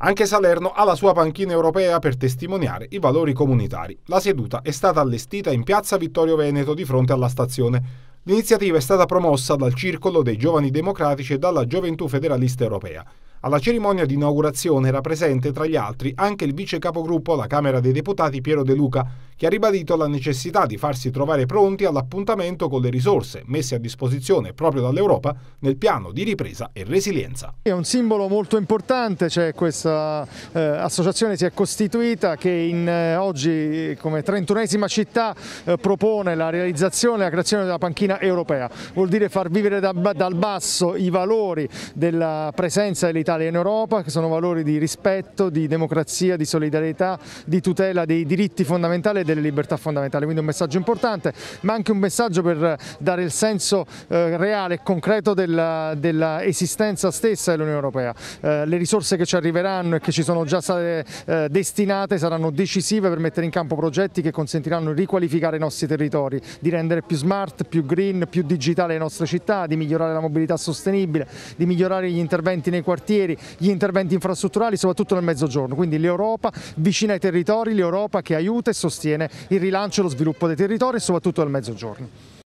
Anche Salerno ha la sua panchina europea per testimoniare i valori comunitari. La seduta è stata allestita in piazza Vittorio Veneto di fronte alla stazione. L'iniziativa è stata promossa dal Circolo dei Giovani Democratici e dalla Gioventù Federalista Europea. Alla cerimonia di inaugurazione era presente tra gli altri anche il vice capogruppo alla Camera dei Deputati Piero De Luca, che ha ribadito la necessità di farsi trovare pronti all'appuntamento con le risorse messe a disposizione proprio dall'Europa nel piano di ripresa e resilienza. È un simbolo molto importante, cioè questa eh, associazione si è costituita che in, eh, oggi eh, come 31esima città eh, propone la realizzazione e la creazione della panchina europea, vuol dire far vivere da, dal basso i valori della presenza dell'Italia in Europa, che sono valori di rispetto, di democrazia, di solidarietà, di tutela dei diritti fondamentali delle libertà fondamentali, quindi un messaggio importante, ma anche un messaggio per dare il senso eh, reale e concreto dell'esistenza stessa dell'Unione Europea. Eh, le risorse che ci arriveranno e che ci sono già state eh, destinate saranno decisive per mettere in campo progetti che consentiranno di riqualificare i nostri territori, di rendere più smart, più green, più digitale le nostre città, di migliorare la mobilità sostenibile, di migliorare gli interventi nei quartieri, gli interventi infrastrutturali, soprattutto nel mezzogiorno. Quindi l'Europa vicina ai territori, l'Europa che aiuta e sostiene sostiene il rilancio e lo sviluppo dei territori e soprattutto del mezzogiorno.